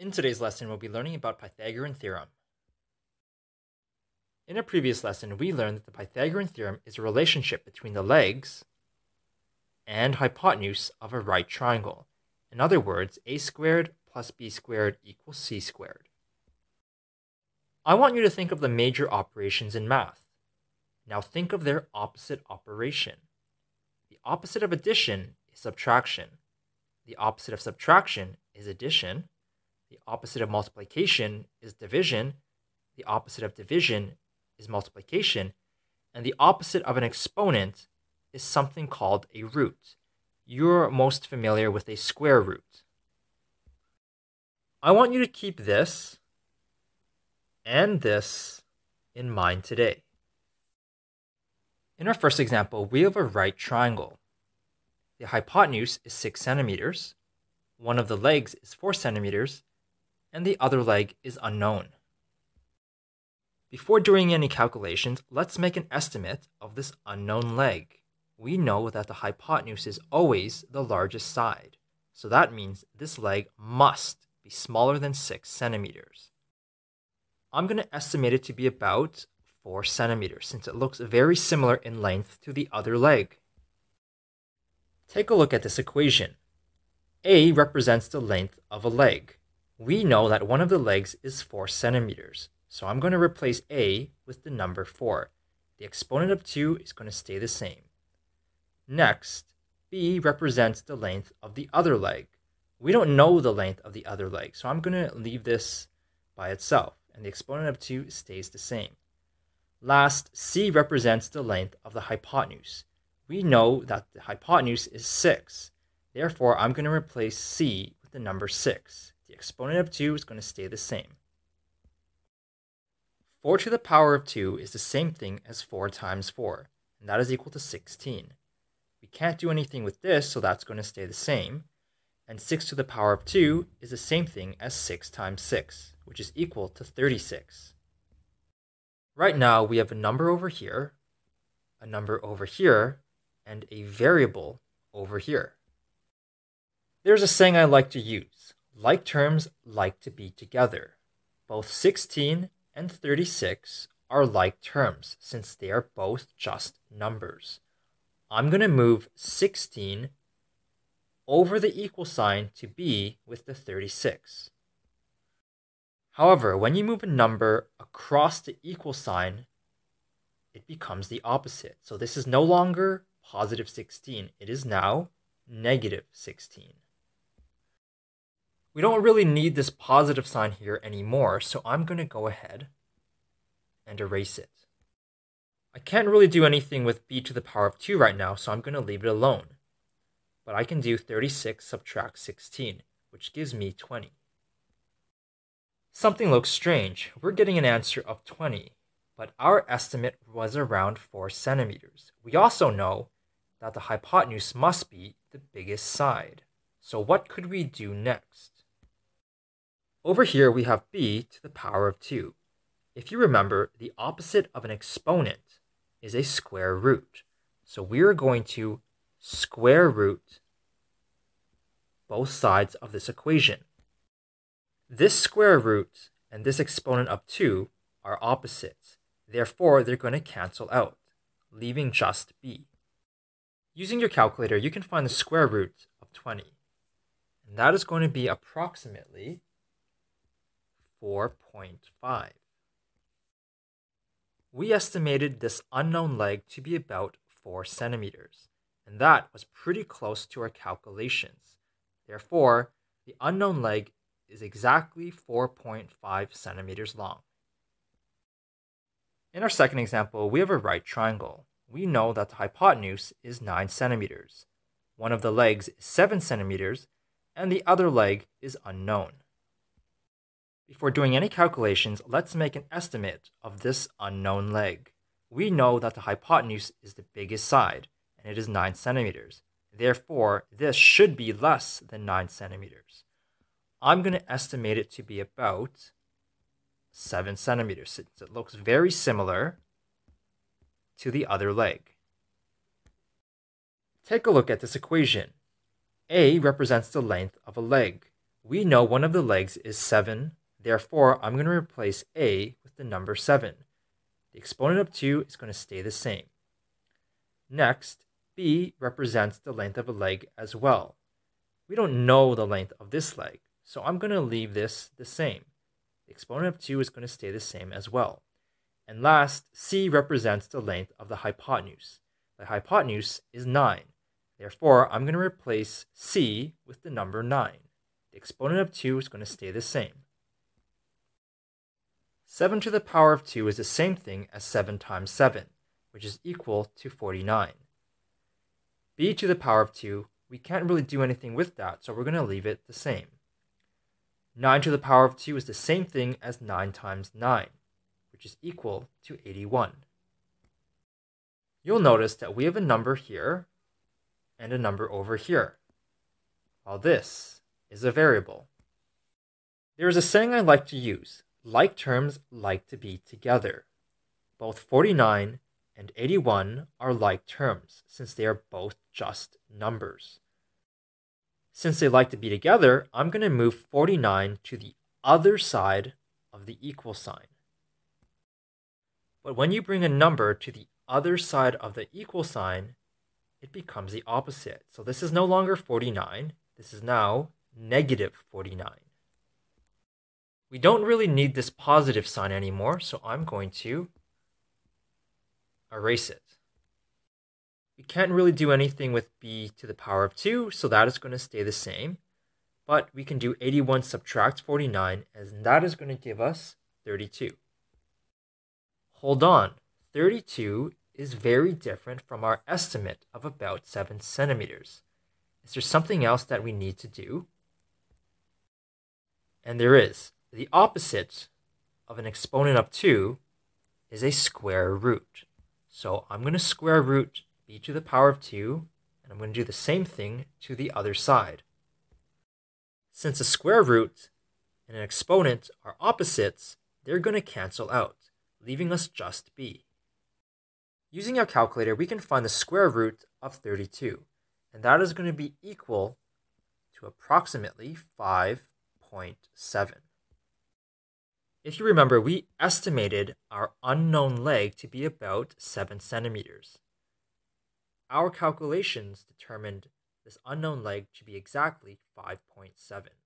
In today's lesson, we'll be learning about Pythagorean theorem. In a previous lesson, we learned that the Pythagorean theorem is a relationship between the legs and hypotenuse of a right triangle. In other words, a squared plus b squared equals c squared. I want you to think of the major operations in math. Now think of their opposite operation. The opposite of addition is subtraction. The opposite of subtraction is addition. The opposite of multiplication is division. The opposite of division is multiplication. And the opposite of an exponent is something called a root. You're most familiar with a square root. I want you to keep this and this in mind today. In our first example, we have a right triangle. The hypotenuse is 6 centimeters, one of the legs is 4 centimeters, and the other leg is unknown. Before doing any calculations, let's make an estimate of this unknown leg. We know that the hypotenuse is always the largest side, so that means this leg must be smaller than 6 centimeters. I'm going to estimate it to be about 4 centimeters since it looks very similar in length to the other leg. Take a look at this equation. A represents the length of a leg we know that one of the legs is 4 centimeters, so I'm going to replace a with the number 4. The exponent of 2 is going to stay the same. Next, b represents the length of the other leg. We don't know the length of the other leg, so I'm going to leave this by itself, and the exponent of 2 stays the same. Last, c represents the length of the hypotenuse. We know that the hypotenuse is 6. Therefore, I'm going to replace c with the number 6 exponent of 2 is going to stay the same. 4 to the power of 2 is the same thing as 4 times 4, and that is equal to 16. We can't do anything with this, so that's going to stay the same. And 6 to the power of 2 is the same thing as 6 times 6, which is equal to 36. Right now, we have a number over here, a number over here, and a variable over here. There's a saying I like to use like terms like to be together. Both 16 and 36 are like terms since they are both just numbers. I'm going to move 16 over the equal sign to be with the 36. However, when you move a number across the equal sign, it becomes the opposite. So this is no longer positive 16. It is now negative 16 we don't really need this positive sign here anymore, so I'm going to go ahead and erase it. I can't really do anything with b to the power of 2 right now, so I'm going to leave it alone. But I can do 36 subtract 16, which gives me 20. Something looks strange. We're getting an answer of 20, but our estimate was around 4 centimeters. We also know that the hypotenuse must be the biggest side. So what could we do next? Over here, we have b to the power of 2. If you remember, the opposite of an exponent is a square root. So we are going to square root both sides of this equation. This square root and this exponent of 2 are opposites. Therefore, they're going to cancel out, leaving just b. Using your calculator, you can find the square root of 20. And that is going to be approximately 4.5. We estimated this unknown leg to be about 4 centimeters, and that was pretty close to our calculations. Therefore, the unknown leg is exactly 4.5 centimeters long. In our second example, we have a right triangle. We know that the hypotenuse is 9 centimeters. One of the legs is 7 centimeters, and the other leg is unknown. Before doing any calculations, let's make an estimate of this unknown leg. We know that the hypotenuse is the biggest side, and it is 9 centimeters. Therefore, this should be less than 9 centimeters. I'm going to estimate it to be about 7 centimeters, since it looks very similar to the other leg. Take a look at this equation. A represents the length of a leg. We know one of the legs is 7 Therefore, I'm going to replace a with the number 7. The exponent of 2 is going to stay the same. Next, b represents the length of a leg as well. We don't know the length of this leg, so I'm going to leave this the same. The exponent of 2 is going to stay the same as well. And last, c represents the length of the hypotenuse. The hypotenuse is 9. Therefore, I'm going to replace c with the number 9. The exponent of 2 is going to stay the same. 7 to the power of 2 is the same thing as 7 times 7, which is equal to 49. b to the power of 2, we can't really do anything with that, so we're going to leave it the same. 9 to the power of 2 is the same thing as 9 times 9, which is equal to 81. You'll notice that we have a number here and a number over here, while this is a variable. There is a saying I like to use, like terms like to be together. Both 49 and 81 are like terms since they are both just numbers. Since they like to be together, I'm going to move 49 to the other side of the equal sign. But when you bring a number to the other side of the equal sign, it becomes the opposite. So this is no longer 49. This is now negative 49. We don't really need this positive sign anymore, so I'm going to erase it. We can't really do anything with b to the power of 2, so that is going to stay the same. But we can do 81 subtract 49, and that is going to give us 32. Hold on, 32 is very different from our estimate of about 7 centimeters. Is there something else that we need to do? And there is the opposite of an exponent of 2 is a square root. So I'm going to square root b to the power of 2, and I'm going to do the same thing to the other side. Since a square root and an exponent are opposites, they're going to cancel out, leaving us just b. Using our calculator, we can find the square root of 32, and that is going to be equal to approximately 5.7. If you remember, we estimated our unknown leg to be about 7 centimeters. Our calculations determined this unknown leg to be exactly 5.7.